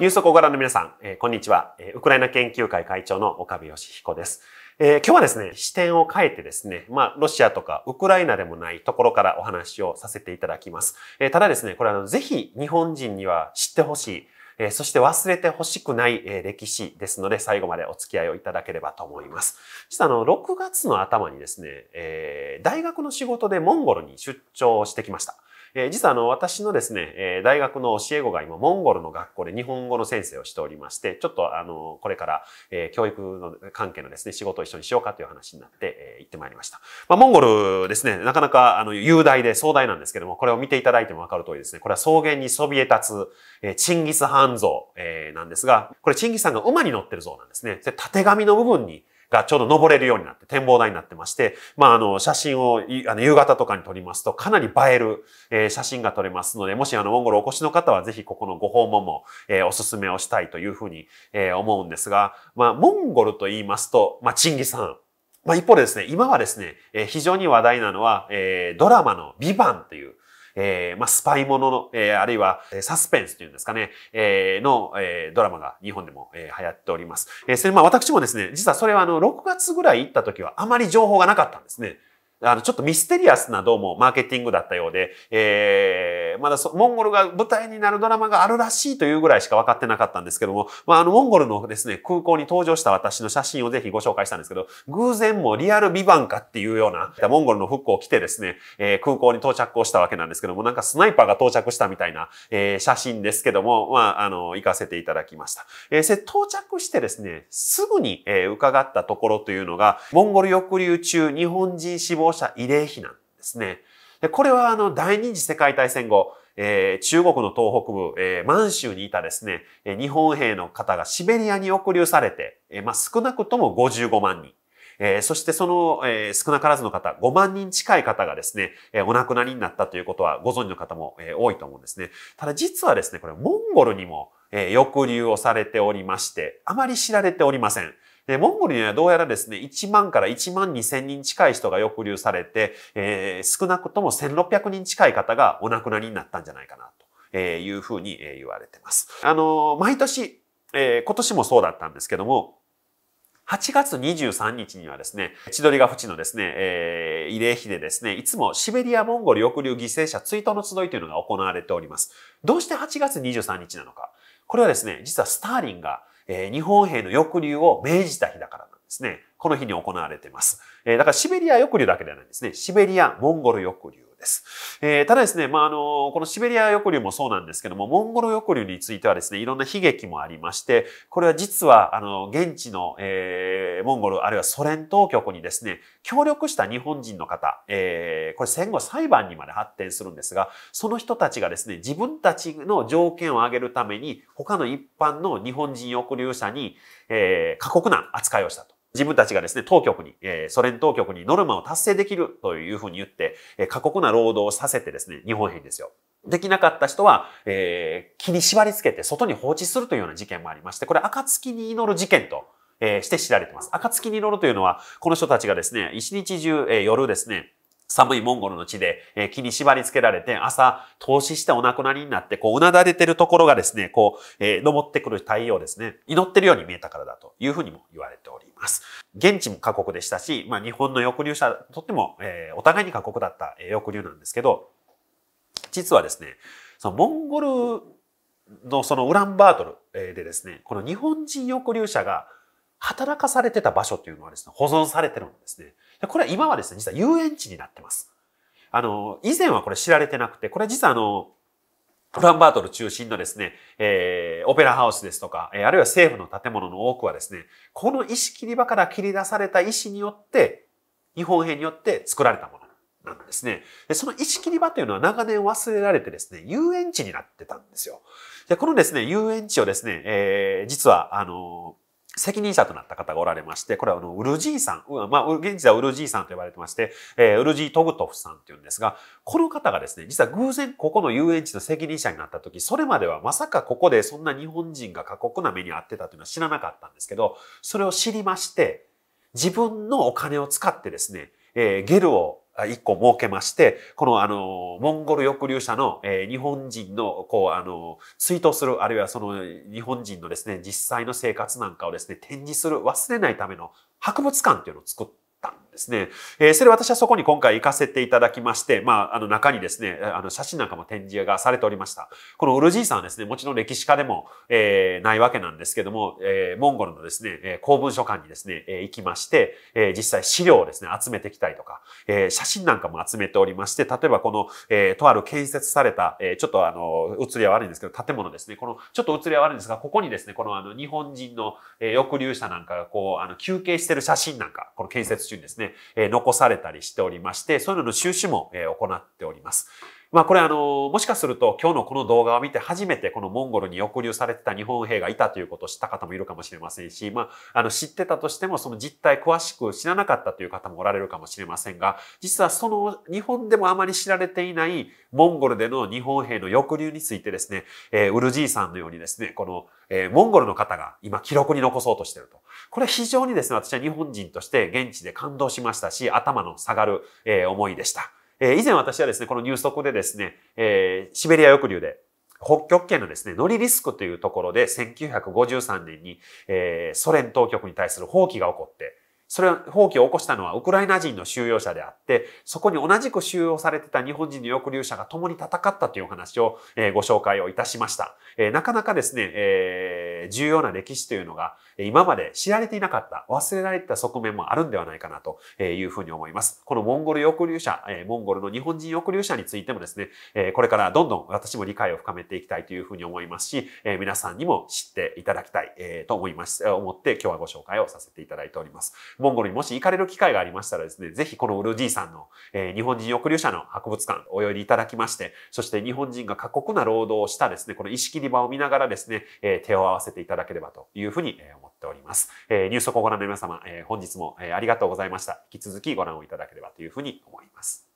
ニュースをご覧の皆さん、えー、こんにちは、ウクライナ研究会会長の岡部義彦です。えー、今日はですね、視点を変えてですね、まあ、ロシアとかウクライナでもないところからお話をさせていただきます。えー、ただですね、これはぜひ日本人には知ってほしい、えー、そして忘れてほしくない、えー、歴史ですので、最後までお付き合いをいただければと思います。実はあの、6月の頭にですね、えー、大学の仕事でモンゴルに出張してきました。えー、実はあの、私のですね、えー、大学の教え子が今、モンゴルの学校で日本語の先生をしておりまして、ちょっとあの、これから、えー、教育の関係のですね、仕事を一緒にしようかという話になって、えー、行ってまいりました。まあ、モンゴルですね、なかなかあの、雄大で壮大なんですけども、これを見ていただいてもわかる通りですね、これは草原にそびえ立つ、えー、チンギスハン像、えー、なんですが、これチンギスさんが馬に乗ってる像なんですね。で、縦紙の部分に、がちょうど登れるようになって、展望台になってまして、まあ、あの、写真を、あの、夕方とかに撮りますと、かなり映える、えー、写真が撮れますので、もしあの、モンゴルお越しの方は、ぜひここのご訪問も、えー、おすすめをしたいというふうに、えー、思うんですが、まあ、モンゴルと言いますと、まあ、チンギさん、まあ、一方でですね、今はですね、えー、非常に話題なのは、えー、ドラマのビバンという、えー、まあ、スパイものの、えー、あるいはサスペンスというんですかね、えー、の、えー、ドラマが日本でも、えー、流行っております。えー、それまあ、私もですね、実はそれはあの、6月ぐらい行った時はあまり情報がなかったんですね。あの、ちょっとミステリアスなどうもマーケティングだったようで、えー、まだそ、モンゴルが舞台になるドラマがあるらしいというぐらいしか分かってなかったんですけども、まあ、あの、モンゴルのですね、空港に登場した私の写真をぜひご紹介したんですけど、偶然もリアルビバンカっていうような、モンゴルの興を着てですね、えー、空港に到着をしたわけなんですけども、なんかスナイパーが到着したみたいな、えー、写真ですけども、まあ、あの、行かせていただきました。えー、到着してですね、すぐに、えー、伺ったところというのが、モンゴル抑留中日本人死亡放者慰霊なんですね。でこれはあの第二次世界大戦後、えー、中国の東北部、えー、満州にいたですね、え日本兵の方がシベリアに送りされて、えー、まあ、少なくとも55万人。えそしてその、え少なからずの方、5万人近い方がですね、えお亡くなりになったということはご存知の方も、え多いと思うんですね。ただ実はですね、これモンゴルにも、え抑留をされておりまして、あまり知られておりません。えモンゴルにはどうやらですね、1万から1万2千人近い人が抑留されて、えー、少なくとも1600人近い方がお亡くなりになったんじゃないかなというふうに言われてます。あの毎年、えー、今年もそうだったんですけども、8月23日にはですね、千鳥ヶ淵のですね、えー、慰霊碑でですね、いつもシベリア・モンゴル抑留犠牲者追悼の集いというのが行われております。どうして8月23日なのか。これはですね、実はスターリンがえ日本兵の抑留を命じた日だからなんですね。この日に行われています。えだからシベリア抑留だけではないんですね。シベリア、モンゴル抑留。です。えー、ただですね、まあ、あの、このシベリア抑留もそうなんですけども、モンゴル抑留についてはですね、いろんな悲劇もありまして、これは実は、あの、現地の、えー、モンゴル、あるいはソ連当局にですね、協力した日本人の方、えー、これ戦後裁判にまで発展するんですが、その人たちがですね、自分たちの条件を上げるために、他の一般の日本人抑留者に、えー、過酷な扱いをしたと。自分たちがですね、当局に、えソ連当局にノルマを達成できるというふうに言って、え過酷な労働をさせてですね、日本兵ですよ。できなかった人は、えー、に縛り付けて外に放置するというような事件もありまして、これ、暁に祈る事件と、えして知られています。暁に祈るというのは、この人たちがですね、一日中、え夜ですね、寒いモンゴルの地で、えー、木に縛り付けられて、朝、投資してお亡くなりになって、こう、うなだれてるところがですね、こう、えー、登ってくる太陽ですね、祈ってるように見えたからだというふうにも言われております。現地も過酷でしたし、まあ、日本の抑留者とっても、えー、お互いに過酷だった、え抑留なんですけど、実はですね、そのモンゴルのそのウランバートルでですね、この日本人抑留者が働かされてた場所っていうのはですね、保存されてるんですね。これは今はですね、実は遊園地になってます。あの、以前はこれ知られてなくて、これ実はあの、フランバートル中心のですね、えー、オペラハウスですとか、えー、あるいは政府の建物の多くはですね、この石切り場から切り出された石によって、日本兵によって作られたものなんですね。でその石切り場というのは長年忘れられてですね、遊園地になってたんですよ。でこのですね、遊園地をですね、えー、実は、あの、責任者となった方がおられまして、これはあの、ウルジーさん、まあ、現地ではウルジーさんと呼ばれてまして、えー、ウルジー・トグトフさんっていうんですが、この方がですね、実は偶然ここの遊園地の責任者になった時、それまではまさかここでそんな日本人が過酷な目に遭ってたというのは知らなかったんですけど、それを知りまして、自分のお金を使ってですね、えー、ゲルを一個設けまして、このあの、モンゴル抑留者の、えー、日本人の、こう、あの、追悼する、あるいはその日本人のですね、実際の生活なんかをですね、展示する、忘れないための博物館っていうのを作ったんですね。えー、それ私はそこに今回行かせていただきまして、まあ、あの中にですね、あの写真なんかも展示がされておりました。このウルジーさんはですね、もちろん歴史家でも、えー、ないわけなんですけども、えー、モンゴルのですね、公文書館にですね、え行きまして、え実際資料をですね、集めてきたりとか、え写真なんかも集めておりまして、例えばこの、えとある建設された、えちょっとあの、映りは悪いんですけど、建物ですね、この、ちょっと映りは悪いんですが、ここにですね、このあの、日本人の、え抑留者なんかがこう、あの、休憩してる写真なんか、この建設中にですね、ね、残されたりしておりまして、そういうのの収支も、行っております。まあこれあの、もしかすると今日のこの動画を見て初めてこのモンゴルに抑留されてた日本兵がいたということを知った方もいるかもしれませんし、まあ、あの、知ってたとしてもその実態詳しく知らなかったという方もおられるかもしれませんが、実はその日本でもあまり知られていないモンゴルでの日本兵の抑留についてですね、えー、ウルジーさんのようにですね、この、えー、モンゴルの方が今記録に残そうとしていると。これ非常にですね、私は日本人として現地で感動しましたし、頭の下がる、えー、思いでした。えー、以前私はですね、このニュース速でですね、えー、シベリア抑留で、北極圏のですね、ノリリスクというところで1953年に、えー、ソ連当局に対する放棄が起こって、それは、放棄を起こしたのはウクライナ人の収容者であって、そこに同じく収容されてた日本人の抑留者が共に戦ったというお話を、えご紹介をいたしました。えなかなかですね、え重要な歴史というのが、今まで知られていなかった、忘れられてた側面もあるんではないかなというふうに思います。このモンゴル抑留者、モンゴルの日本人抑留者についてもですね、これからどんどん私も理解を深めていきたいというふうに思いますし、皆さんにも知っていただきたいと思います、思って今日はご紹介をさせていただいております。モンゴルにもし行かれる機会がありましたらですね、ぜひこのウルジーさんの、えー、日本人抑留者の博物館お寄りいただきまして、そして日本人が過酷な労働をしたですね、この意識に場を見ながらですね、えー、手を合わせていただければというふうに思っております。えー、ニュースをご覧の皆様、えー、本日もありがとうございました。引き続きご覧をいただければというふうに思います。